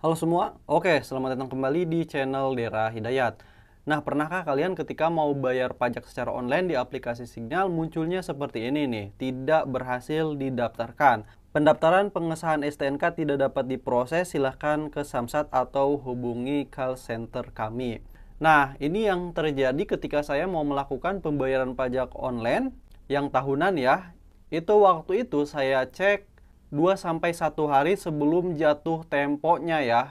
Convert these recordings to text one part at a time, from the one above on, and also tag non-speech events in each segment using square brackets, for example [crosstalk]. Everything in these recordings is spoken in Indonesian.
Halo semua, oke selamat datang kembali di channel Dera Hidayat. Nah, pernahkah kalian ketika mau bayar pajak secara online di aplikasi Signal munculnya seperti ini nih, tidak berhasil didaftarkan. Pendaftaran pengesahan STNK tidak dapat diproses, silahkan ke Samsat atau hubungi call center kami. Nah, ini yang terjadi ketika saya mau melakukan pembayaran pajak online yang tahunan ya. Itu waktu itu saya cek 2 sampai 1 hari sebelum jatuh temponya ya.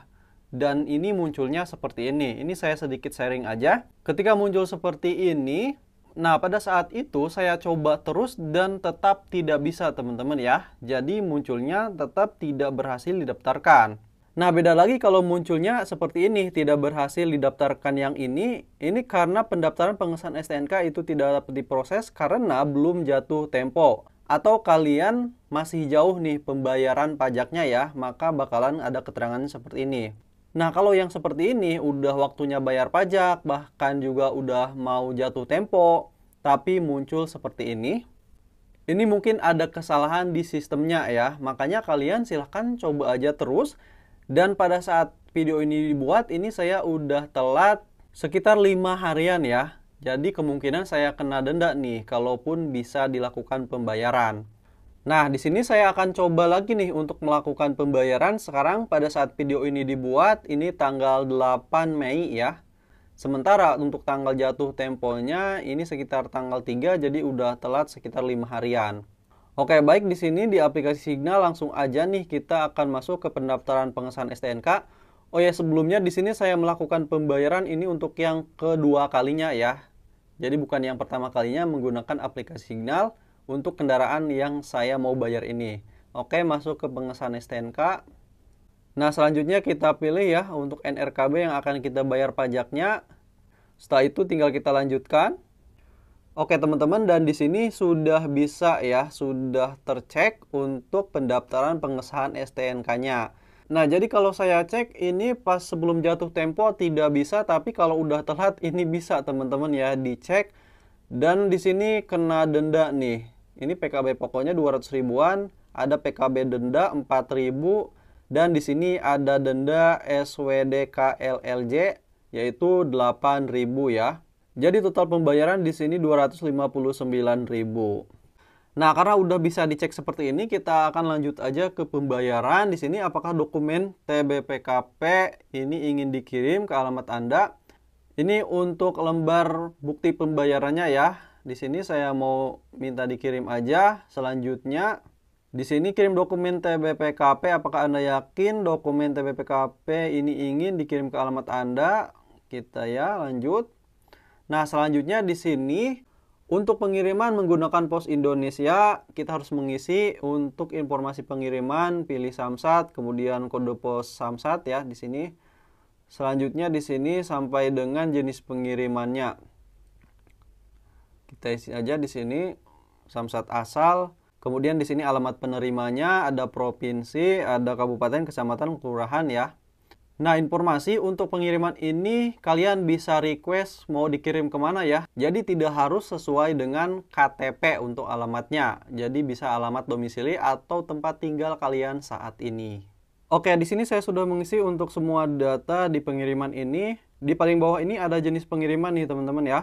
Dan ini munculnya seperti ini. Ini saya sedikit sharing aja. Ketika muncul seperti ini, nah pada saat itu saya coba terus dan tetap tidak bisa teman-teman ya. Jadi munculnya tetap tidak berhasil didaftarkan. Nah, beda lagi kalau munculnya seperti ini, tidak berhasil didaftarkan yang ini. Ini karena pendaftaran pengesahan STNK itu tidak dapat diproses karena belum jatuh tempo atau kalian masih jauh nih pembayaran pajaknya ya, maka bakalan ada keterangan seperti ini. Nah, kalau yang seperti ini udah waktunya bayar pajak, bahkan juga udah mau jatuh tempo, tapi muncul seperti ini. Ini mungkin ada kesalahan di sistemnya ya, makanya kalian silahkan coba aja terus. Dan pada saat video ini dibuat, ini saya udah telat sekitar lima harian ya. Jadi kemungkinan saya kena denda nih, kalaupun bisa dilakukan pembayaran. Nah, di sini saya akan coba lagi nih untuk melakukan pembayaran. Sekarang pada saat video ini dibuat, ini tanggal 8 Mei ya. Sementara untuk tanggal jatuh temponya ini sekitar tanggal 3, jadi udah telat sekitar 5 harian. Oke, baik di sini di aplikasi Signal langsung aja nih kita akan masuk ke pendaftaran pengesahan STNK. Oh ya, sebelumnya di sini saya melakukan pembayaran ini untuk yang kedua kalinya ya. Jadi bukan yang pertama kalinya menggunakan aplikasi Signal untuk kendaraan yang saya mau bayar ini. Oke, masuk ke pengesahan STNK. Nah, selanjutnya kita pilih ya untuk NRKB yang akan kita bayar pajaknya. Setelah itu tinggal kita lanjutkan. Oke, teman-teman, dan di sini sudah bisa ya, sudah tercek untuk pendaftaran pengesahan STNK-nya. Nah, jadi kalau saya cek ini pas sebelum jatuh tempo tidak bisa, tapi kalau udah telat [laughs] ini bisa teman-teman ya dicek. Dan di sini kena denda nih. Ini PKB pokoknya 200 ribuan, ada PKB denda 4 ribu, dan di sini ada denda SWDKLLJ yaitu 8 ribu ya. Jadi total pembayaran di sini 259 ribu. Nah, karena udah bisa dicek seperti ini, kita akan lanjut aja ke pembayaran. Di sini apakah dokumen TBPKP ini ingin dikirim ke alamat Anda? Ini untuk lembar bukti pembayarannya ya. Di sini saya mau minta dikirim aja. Selanjutnya, di sini kirim dokumen TBPKP. Apakah Anda yakin dokumen TBPKP ini ingin dikirim ke alamat Anda? Kita ya, lanjut. Nah, selanjutnya di sini untuk pengiriman menggunakan pos Indonesia, kita harus mengisi untuk informasi pengiriman, pilih Samsat, kemudian kode pos Samsat ya di sini. Selanjutnya di sini sampai dengan jenis pengirimannya. Kita isi aja di sini Samsat asal, kemudian di sini alamat penerimanya, ada provinsi, ada kabupaten, kecamatan, kelurahan ya. Nah, informasi untuk pengiriman ini kalian bisa request mau dikirim kemana ya. Jadi tidak harus sesuai dengan KTP untuk alamatnya. Jadi bisa alamat domisili atau tempat tinggal kalian saat ini. Oke, di sini saya sudah mengisi untuk semua data di pengiriman ini. Di paling bawah ini ada jenis pengiriman nih teman-teman ya.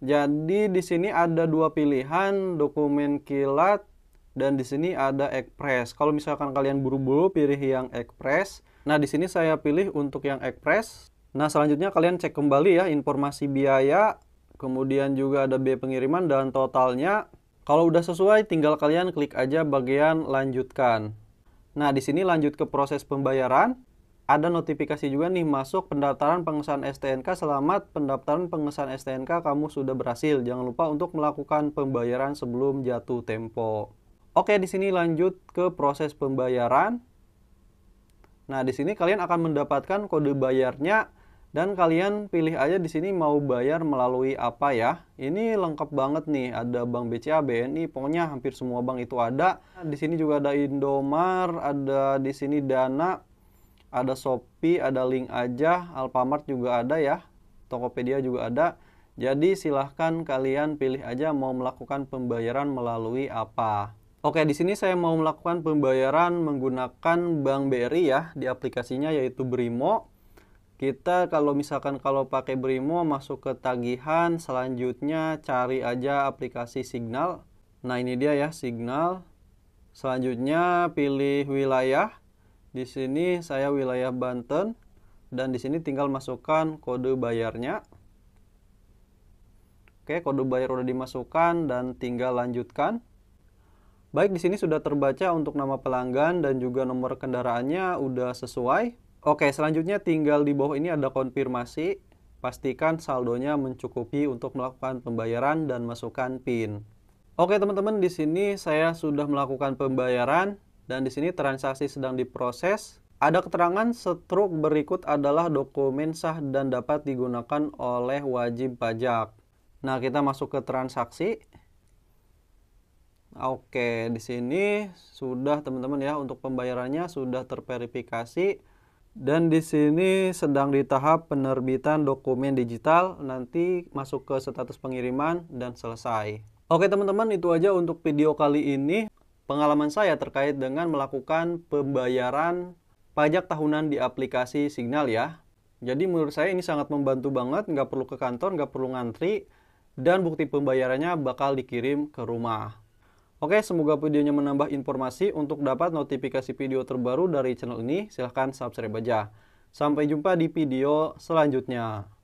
Jadi di sini ada dua pilihan, dokumen kilat dan di sini ada express. Kalau misalkan kalian buru-buru pilih yang express. Nah, di sini saya pilih untuk yang ekspres. Nah, selanjutnya kalian cek kembali ya informasi biaya, kemudian juga ada biaya pengiriman dan totalnya. Kalau udah sesuai, tinggal kalian klik aja bagian lanjutkan. Nah, di sini lanjut ke proses pembayaran. Ada notifikasi juga nih masuk pendaftaran pengesahan STNK. Selamat pendaftaran pengesahan STNK kamu sudah berhasil. Jangan lupa untuk melakukan pembayaran sebelum jatuh tempo. Oke, di sini lanjut ke proses pembayaran. Nah, di sini kalian akan mendapatkan kode bayarnya dan kalian pilih aja di sini mau bayar melalui apa ya. Ini lengkap banget nih, ada Bank BCA, BNI, pokoknya hampir semua bank itu ada. Nah, di sini juga ada Indomar, ada di sini Dana, ada Shopee, ada Link aja, Alfamart juga ada ya. Tokopedia juga ada. Jadi silahkan kalian pilih aja mau melakukan pembayaran melalui apa. Oke, di sini saya mau melakukan pembayaran menggunakan Bank BRI ya di aplikasinya yaitu Brimo. Kita kalau misalkan kalau pakai Brimo masuk ke tagihan, selanjutnya cari aja aplikasi Signal. Nah, ini dia ya Signal. Selanjutnya pilih wilayah. Di sini saya wilayah Banten dan di sini tinggal masukkan kode bayarnya. Oke, kode bayar udah dimasukkan dan tinggal lanjutkan. Baik, di sini sudah terbaca untuk nama pelanggan dan juga nomor kendaraannya udah sesuai. Oke, selanjutnya tinggal di bawah ini ada konfirmasi. Pastikan saldonya mencukupi untuk melakukan pembayaran dan masukkan PIN. Oke, teman-teman, di sini saya sudah melakukan pembayaran dan di sini transaksi sedang diproses. Ada keterangan setruk berikut adalah dokumen sah dan dapat digunakan oleh wajib pajak. Nah, kita masuk ke transaksi. Oke, di sini sudah teman-teman ya untuk pembayarannya sudah terverifikasi dan di sini sedang di tahap penerbitan dokumen digital nanti masuk ke status pengiriman dan selesai. Oke teman-teman itu aja untuk video kali ini pengalaman saya terkait dengan melakukan pembayaran pajak tahunan di aplikasi Signal ya. Jadi menurut saya ini sangat membantu banget, nggak perlu ke kantor, nggak perlu ngantri, dan bukti pembayarannya bakal dikirim ke rumah. Oke, semoga videonya menambah informasi. Untuk dapat notifikasi video terbaru dari channel ini, silahkan subscribe aja. Sampai jumpa di video selanjutnya.